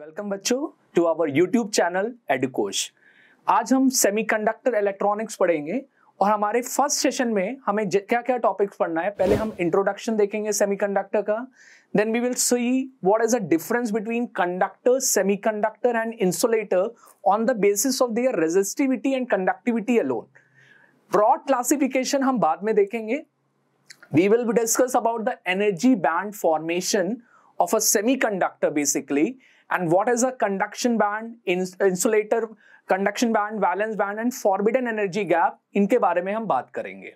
Welcome बच्चों to our YouTube channel Edukosh आज हम सेमीकंडक्टर इलेक्ट्रॉनिक्स पढ़ेंगे और हमारे फर्स्ट सेशन में हमें क्या क्या टॉपिक्स पढ़ना है पहले हम इंट्रोडक्शन देखेंगे सेमीकंडक्टर का then we will see what is the difference between conductor semiconductor and insulator on the basis of their resistivity and conductivity along broad classification हम बाद में देखेंगे we will discuss about the energy band formation of a semi basically and what is a conduction band insulator conduction band valence band and forbidden energy gap इनके बारे में हम बात करेंगे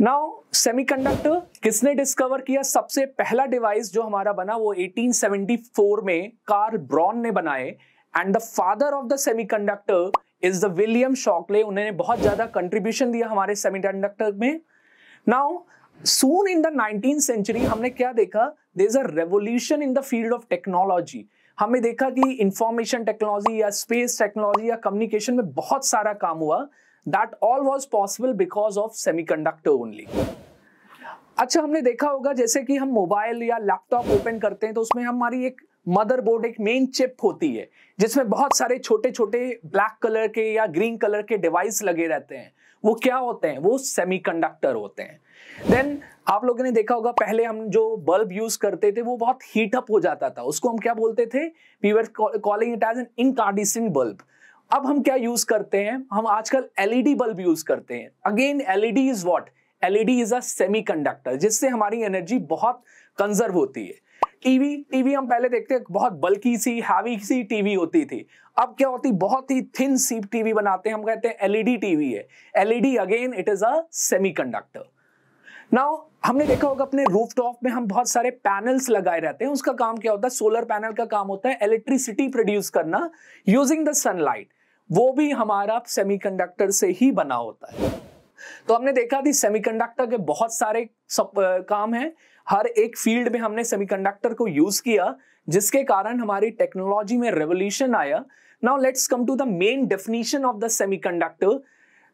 नाउ सेमीकंडक्टर किसने डिस्कवर किया सबसे पहला डिवाइस जो हमारा बना वो 1874 में कार ब्रॉन ने बनाए and the father of the semiconductor is the William Shockley उन्होंने बहुत ज्यादा कंट्रीब्यूशन दिया हमारे सेमीकंडक्टर में now soon in the nineteen century हमने क्या देखा there is a revolution in the field of technology हमने देखा कि इंफॉर्मेशन टेक्नोलॉजी या स्पेस टेक्नोलॉजी या कम्युनिकेशन में बहुत सारा काम हुआ that all was possible because of semiconductor only अच्छा हमने देखा होगा जैसे कि हम मोबाइल या लैपटॉप ओपन करते हैं तो उसमें हमारी एक मदरबोर्ड एक मेन चिप होती है जिसमें बहुत सारे छोटे छोटे ब्लैक कलर के या ग्रीन कलर के डिवाइस लगे रहते हैं वो क्या होते हैं वो सेमीकंडक्टर होते हैं देन आप लोगों ने देखा होगा पहले हम जो बल्ब यूज करते थे वो बहुत हीटअप हो जाता था उसको हम क्या बोलते थे calling it as an incandescent bulb अब हम क्या यूज करते हैं हम आजकल एलईडी बल्ब यूज करते हैं again LED is what LED is a semiconductor जिससे हमारी एनर्जी बहुत कंजर्व होती है टीवी टीवी हम पहले देखते बहुत बल्कि सी हैवी सी टीवी होती थी अब क्या होती बहुत ही थिन सीप टीवी बनाते हैं हम कहते हैं एलईडी e टीवी है LED again it is a semiconductor now हमने देखा होगा अपने रूफटॉप में हम बहुत सारे पैनल्स लगाए रहते हैं उसका काम क्या होता है सोलर पैनल का काम होता है इलेक्ट्रिसिटी प्रोड्यूस करना यूजिंग द सनलाइट वो भी हमारा सेमीकंडक्टर से ही बना होता है तो हमने देखा थी सेमीकंडक्टर के बहुत सारे सब, आ, काम हैं हर एक फील्ड में हमने सेमीकंडक्टर को यूज किया जिसके कारण हमारी टेक्नोलॉजी में रेवोल्यूशन आया now let's come to the main definition of the semiconductor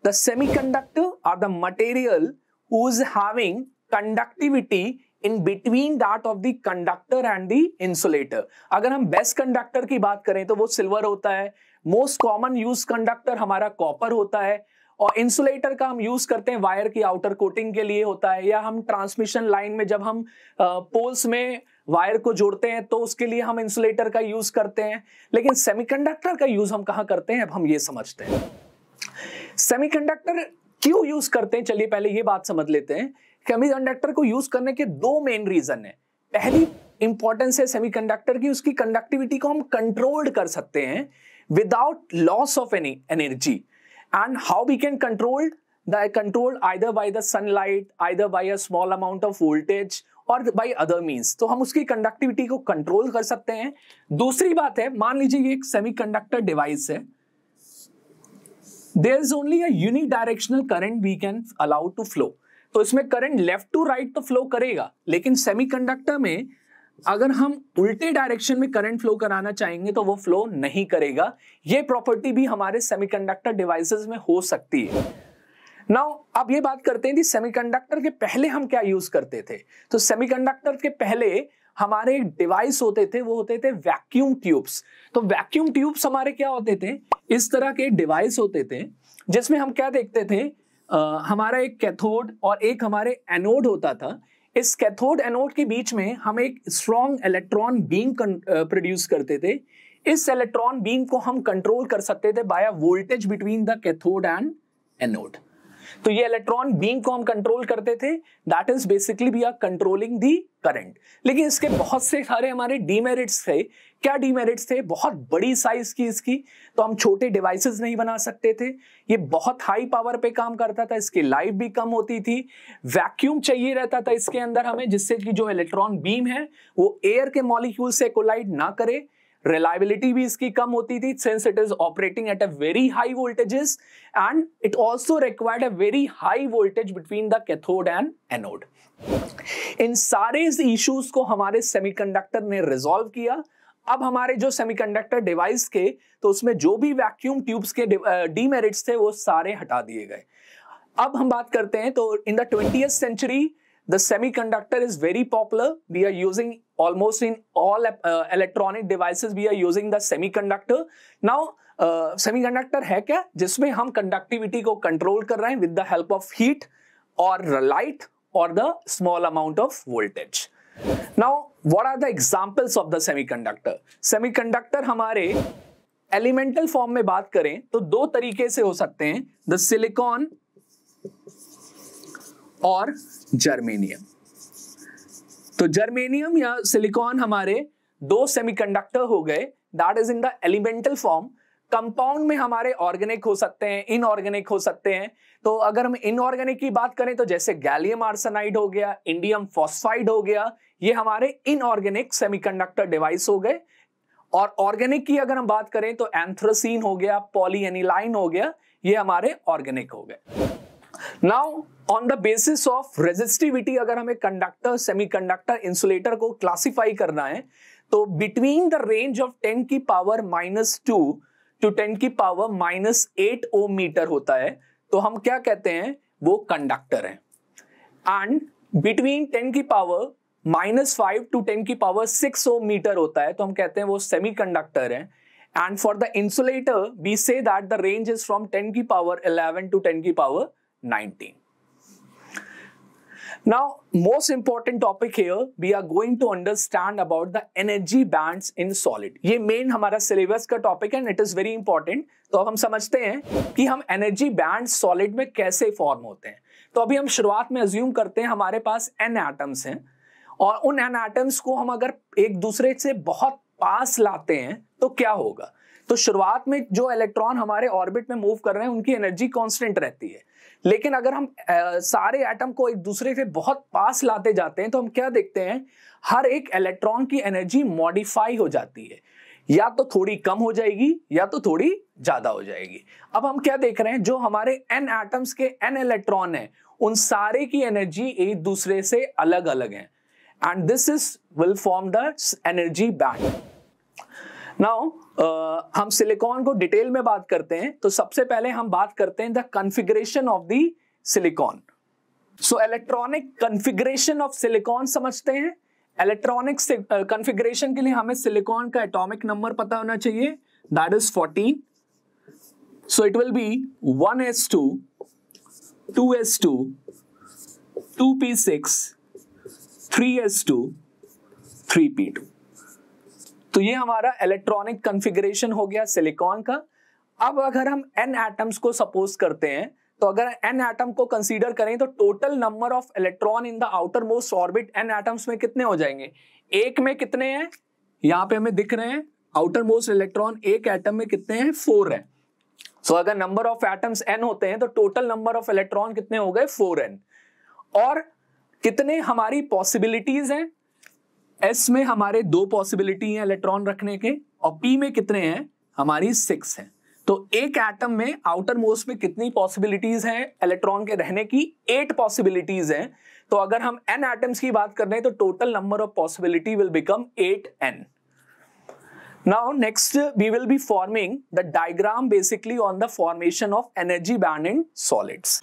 the semiconductor are the material who is having conductivity in between that of the conductor and the insulator अगर हम best conductor की बात करें तो वो silver होता है most common use conductor हमारा कॉपर होता है और इंसुलेटर का हम यूज करते हैं वायर की आउटर कोटिंग के लिए होता है या हम ट्रांसमिशन लाइन में जब हम पोल्स में वायर को जोड़ते हैं तो उसके लिए हम इंसुलेटर का यूज करते हैं लेकिन सेमीकंडक्टर का यूज हम कहा करते हैं अब हम ये समझते हैं सेमीकंडक्टर क्यों यूज करते हैं चलिए पहले ये बात समझ लेते हैं सेमीकंडक्टर को यूज करने के दो मेन रीजन है पहली इंपॉर्टेंस है सेमीकंडक्टर की उसकी कंडक्टिविटी को हम कंट्रोल्ड कर सकते हैं without loss of any energy and how we can control the control either by the sunlight either by a small amount of voltage और बाई अदर मीन्स तो हम उसकी कंडक्टिविटी को कंट्रोल कर सकते हैं दूसरी बात है मान लीजिए ये एक सेमीकंडक्टर डिवाइस है there is only unidirectional current we can allow to flow तो इसमें करंट लेफ्ट टू राइट तो फ्लो करेगा लेकिन सेमीकंडक्टर में अगर हम उल्टे डायरेक्शन में करंट फ्लो कराना चाहेंगे तो वो फ्लो नहीं करेगा ये प्रॉपर्टी भी हमारे सेमीकंडक्टर डिवाइसेस में हो सकती है नाउ अब ये बात करते हैं कि सेमीकंडक्टर के पहले हम क्या यूज करते थे तो सेमीकंडक्टर के पहले हमारे डिवाइस होते थे वो होते थे वैक्यूम ट्यूब्स तो वैक्यूम ट्यूब्स हमारे क्या होते थे इस तरह के डिवाइस होते थे जिसमें हम क्या देखते थे आ, हमारा एक कैथोड और एक हमारे एनोड होता था इस कैथोड एनोड के बीच में हम एक स्ट्रॉन्ग इलेक्ट्रॉन बीम प्रोड्यूस करते थे इस इलेक्ट्रॉन बीम को हम कंट्रोल कर सकते थे by voltage between the cathode and anode तो ये इलेक्ट्रॉन बीम को हम कंट्रोल करते थे that is basically we are controlling the current लेकिन इसके बहुत से सारे हमारे डीमेरिट्स थे क्या डीमेरिट्स थे बहुत बड़ी साइज की इसकी तो हम छोटे डिवाइसेस नहीं बना सकते थे ये बहुत हाई पावर पे काम करता था इसकी लाइफ भी कम होती थी वैक्यूम चाहिए रहता था इसके अंदर हमें जिससे कि जो इलेक्ट्रॉन बीम है वो एयर के मॉलिक्यूल से कोलाइड ना करे रिलायबिलिटी भी इसकी कम होती थी since it is operating at a very high voltages and it also required a very high voltage between the cathode and anode इन सारे इश्यूज को हमारे सेमीकंडक्टर ने रिजॉल्व किया अब हमारे जो सेमीकंडक्टर डिवाइस के तो उसमें जो भी वैक्यूम ट्यूब्स के डीमेरिट्स uh, थे वो सारे हटा दिए गए अब हम बात करते हैं तो in the twenty century The semiconductor is very popular. We are using almost in all uh, electronic devices we are using the semiconductor. Now semiconductor uh, है क्या जिसमें हम कंडक्टिविटी को कंट्रोल कर रहे हैं with the help of heat और light और the small amount of voltage now what are the examples of the semiconductor semiconductor हमारे एलिमेंटल फॉर्म में बात करें तो दो तरीके से हो सकते हैं द सिलिकॉन और जर्मेनियम तो जर्मेनियम या सिलिकॉन हमारे दो सेमीकंडक्टर हो गए that is in the elemental form compound में हमारे ऑर्गेनिक हो सकते हैं इनऑर्गेनिक हो सकते हैं तो अगर हम इनऑर्गेनिक की बात करें तो जैसे गैलियम आर्सेनाइड हो गया इंडियम फॉस्फाइड हो गया ये हमारे इनऑर्गेनिक सेमीकंडक्टर डिवाइस हो गए और ऑर्गेनिक की अगर हम बात करें तो एंथ्रोसिन हो गया पॉलीएनिलाइन हो गया ये हमारे ऑर्गेनिक हो गए now on the basis of resistivity अगर हमें कंडक्टर सेमीकंडक्टर इंसुलेटर को क्लासिफाई करना है तो बिटवीन द रेंज ऑफ 10 की पावर माइनस टू टू 10 की power minus eight ohm metre होता है तो हम क्या कहते हैं वो कंडक्टर है एंड बिटवीन 10 की power minus five to ten की पावर सिक्स ओम मीटर होता है तो हम कहते हैं वो सेमी कंडक्टर है and for the insulator we say that the range is from ten की पावर इलेवन टू टेन की power 19. Now, most important topic here, we are going to understand about the energy bands in solid. ये main हमारा syllabus का topic है and it is very important तो अब हम समझते हैं कि हम energy bands solid में कैसे form होते हैं तो अभी हम शुरुआत में assume करते हैं हमारे पास n atoms हैं और उन n atoms को हम अगर एक दूसरे से बहुत पास लाते हैं तो क्या होगा तो शुरुआत में जो इलेक्ट्रॉन हमारे ऑर्बिट में मूव कर रहे हैं उनकी एनर्जी कांस्टेंट रहती है लेकिन अगर हम सारे एटम को एक दूसरे से बहुत पास लाते जाते हैं तो हम क्या देखते हैं हर एक इलेक्ट्रॉन की एनर्जी मॉडिफाई हो जाती है या तो थोड़ी कम हो जाएगी या तो थोड़ी ज्यादा हो जाएगी अब हम क्या देख रहे हैं जो हमारे एन एटम्स के एन इलेक्ट्रॉन है उन सारे की एनर्जी एक दूसरे से अलग अलग है and this is will form the energy band now uh, हम सिलिकॉन को डिटेल में बात करते हैं तो सबसे पहले हम बात करते हैं the configuration of the silicon so electronic configuration of silicon समझते हैं इलेक्ट्रॉनिक कन्फिग्रेशन uh, के लिए हमें सिलिकॉन का एटॉमिक नंबर पता होना चाहिए that is 14 so it will be 1s2 2s2 2p6 3s2 3p2 तो ये हमारा इलेक्ट्रॉनिक कन्फिग्रेशन हो गया सिलिकॉन का अब अगर हम एन एटम्स को सपोज करते हैं तो अगर एन एटम को कंसीडर करें तो total number of electron in the outermost orbit N atoms में कितने हो जाएंगे एक में कितने हैं यहां पे हमें दिख रहे हैं आउटर मोस्ट इलेक्ट्रॉन एक एटम में कितने हैं फोर है सो so, अगर नंबर ऑफ एटम्स एन होते हैं तो टोटल नंबर ऑफ इलेक्ट्रॉन कितने हो गए फोर और कितने हमारी पॉसिबिलिटीज हैं एस में हमारे दो पॉसिबिलिटी हैं इलेक्ट्रॉन रखने के और पी में कितने हैं हमारी सिक्स है तो एक एटम में आउटर मोस्ट में कितनी पॉसिबिलिटीज हैं इलेक्ट्रॉन के रहने की एट पॉसिबिलिटीज हैं तो अगर हम एन एटम्स की बात कर रहे हैं तो total number of possibility will become eight N now next we will be forming the diagram basically on the formation of energy band in solids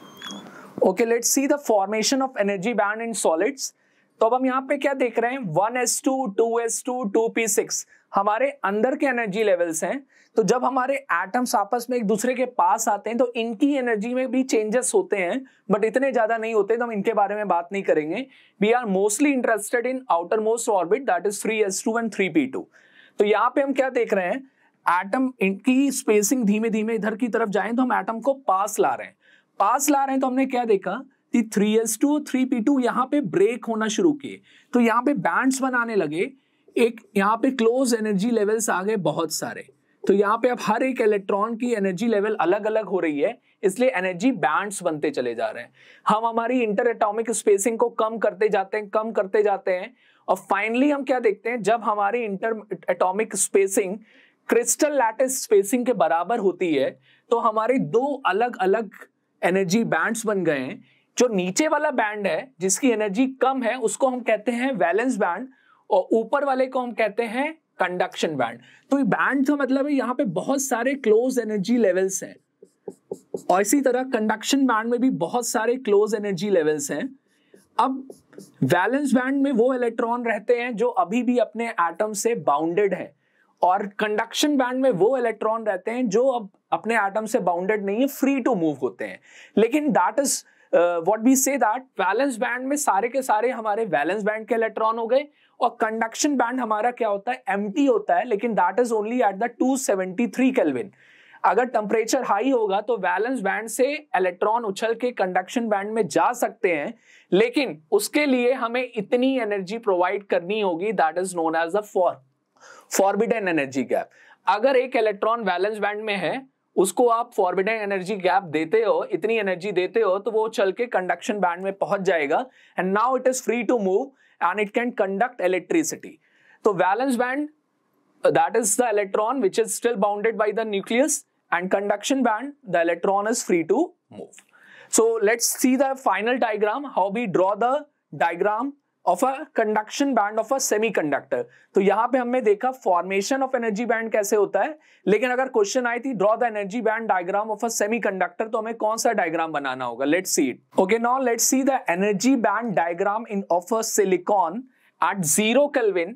okay let see the formation of energy band in solids तो अब हम यहाँ पे क्या देख रहे हैं 1s2, 2s2, 2p6 हमारे अंदर के एनर्जी लेवल्स हैं तो जब हमारे एटम्स आपस में एक दूसरे के पास आते हैं तो इनकी एनर्जी में भी चेंजेस होते हैं बट इतने ज़्यादा नहीं होते तो हम इनके बारे में बात नहीं करेंगे we are mostly interested in outermost orbit that is three S two and three P two तो यहाँ पे हम क्या देख रहे हैं एटम इनकी स्पेसिंग धीमे धीमे इधर की तरफ जाए तो हम एटम को पास ला रहे हैं पास ला रहे हैं तो हमने क्या देखा three S two three P two यहाँ पे ब्रेक होना शुरू किए तो यहाँ पे बैंड्स बनाने लगे एक यहाँ पे क्लोज एनर्जी लेवल्स आ गए बहुत सारे तो यहाँ पे अब हर एक इलेक्ट्रॉन की एनर्जी लेवल अलग अलग हो रही है इसलिए एनर्जी बैंड्स बनते चले जा रहे हैं हम हमारी इंटर एटॉमिक स्पेसिंग को कम करते जाते हैं कम करते जाते हैं और फाइनली हम क्या देखते हैं जब हमारी interatomic spacing crystal lattice spacing के बराबर होती है तो हमारे दो अलग अलग एनर्जी बैंड्स बन गए हैं जो नीचे वाला बैंड है जिसकी एनर्जी कम है उसको हम कहते हैं वैलेंस बैंड और ऊपर वाले को हम कहते हैं कंडक्शन बैंड तो ये बैंड का मतलब है यहाँ पे बहुत सारे क्लोज एनर्जी लेवल्स हैं और इसी तरह कंडक्शन बैंड में भी बहुत सारे क्लोज एनर्जी लेवल्स हैं अब वैलेंस बैंड में वो इलेक्ट्रॉन रहते हैं जो अभी भी अपने एटम से बाउंडेड है और कंडक्शन बैंड में वो इलेक्ट्रॉन रहते हैं जो अब अपने एटम से बाउंडेड नहीं है फ्री टू मूव होते हैं लेकिन that is what we say that valence band में सारे के सारे हमारे वैलेंस बैंड के इलेक्ट्रॉन हो गए और कंडक्शन बैंड हमारा क्या होता है एम होता है लेकिन that is only at the two seventy अगर टेम्परेचर हाई होगा तो वैलेंस बैंड से इलेक्ट्रॉन उछल के कंडक्शन बैंड में जा सकते हैं लेकिन उसके लिए हमें इतनी एनर्जी प्रोवाइड करनी होगी that is known as a for forbidden energy gap अगर एक इलेक्ट्रॉन वैलेंस बैंड में है उसको आप फॉरबिडन एनर्जी गैप देते हो इतनी एनर्जी देते हो तो वो चल के कंडक्शन बैंड में पहुंच जाएगा and now it is free to move and it can conduct electricity तो valence band that is the electron which is still bounded by the nucleus and conduction band the electron is free to move so let's see the final diagram how be draw the diagram of a conduction band of a semiconductor तो यहां पे हमने देखा formation of energy band कैसे होता है लेकिन अगर क्वेश्चन आई थी draw the energy band diagram of a semiconductor तो हमें कौन सा डायग्राम बनाना होगा let see it okay now let see the energy band diagram in of a silicon at zero kelvin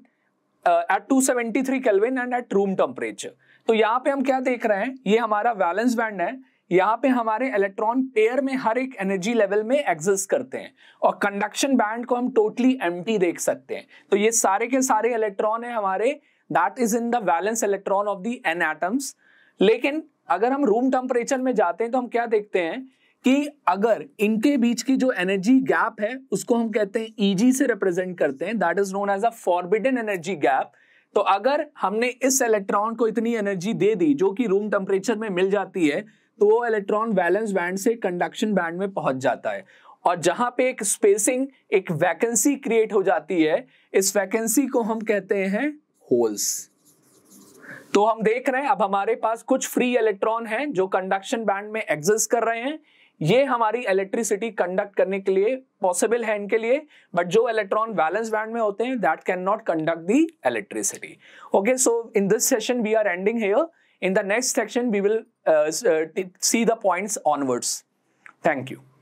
at 273 kelvin and at room temperature तो यहां पे हम क्या देख रहे हैं ये हमारा वैलेंस बैंड है यहाँ पे हमारे इलेक्ट्रॉन पेयर में हर एक एनर्जी लेवल में एग्जिस्ट करते हैं और कंडक्शन बैंड को हम टोटली एम देख सकते हैं तो ये सारे के सारे इलेक्ट्रॉन है हमारे that is in the electron of the N atoms लेकिन अगर हम रूम टेम्परेचर में जाते हैं तो हम क्या देखते हैं कि अगर इनके बीच की जो एनर्जी गैप है उसको हम कहते हैं ईजी e से रिप्रेजेंट करते हैं that is known as a forbidden energy gap तो अगर हमने इस इलेक्ट्रॉन को इतनी एनर्जी दे दी जो कि रूम टेम्परेचर में मिल जाती है तो वो इलेक्ट्रॉन वैलेंस बैंड से कंडक्शन बैंड में पहुंच जाता है और जहां पे एक स्पेसिंग एक वैकेंसी क्रिएट हो जाती है इस वैकेंसी को हम कहते हैं होल्स तो हम देख रहे हैं अब हमारे पास कुछ फ्री इलेक्ट्रॉन हैं जो कंडक्शन बैंड में एग्जिस्ट कर रहे हैं ये हमारी इलेक्ट्रिसिटी कंडक्ट करने के लिए पॉसिबल है इनके लिए बट जो इलेक्ट्रॉन वैलेंस बैंड में होते हैं that cannot conduct the electricity okay so in this session we are ending here In the next section, we will uh, uh, see the points onwards. Thank you.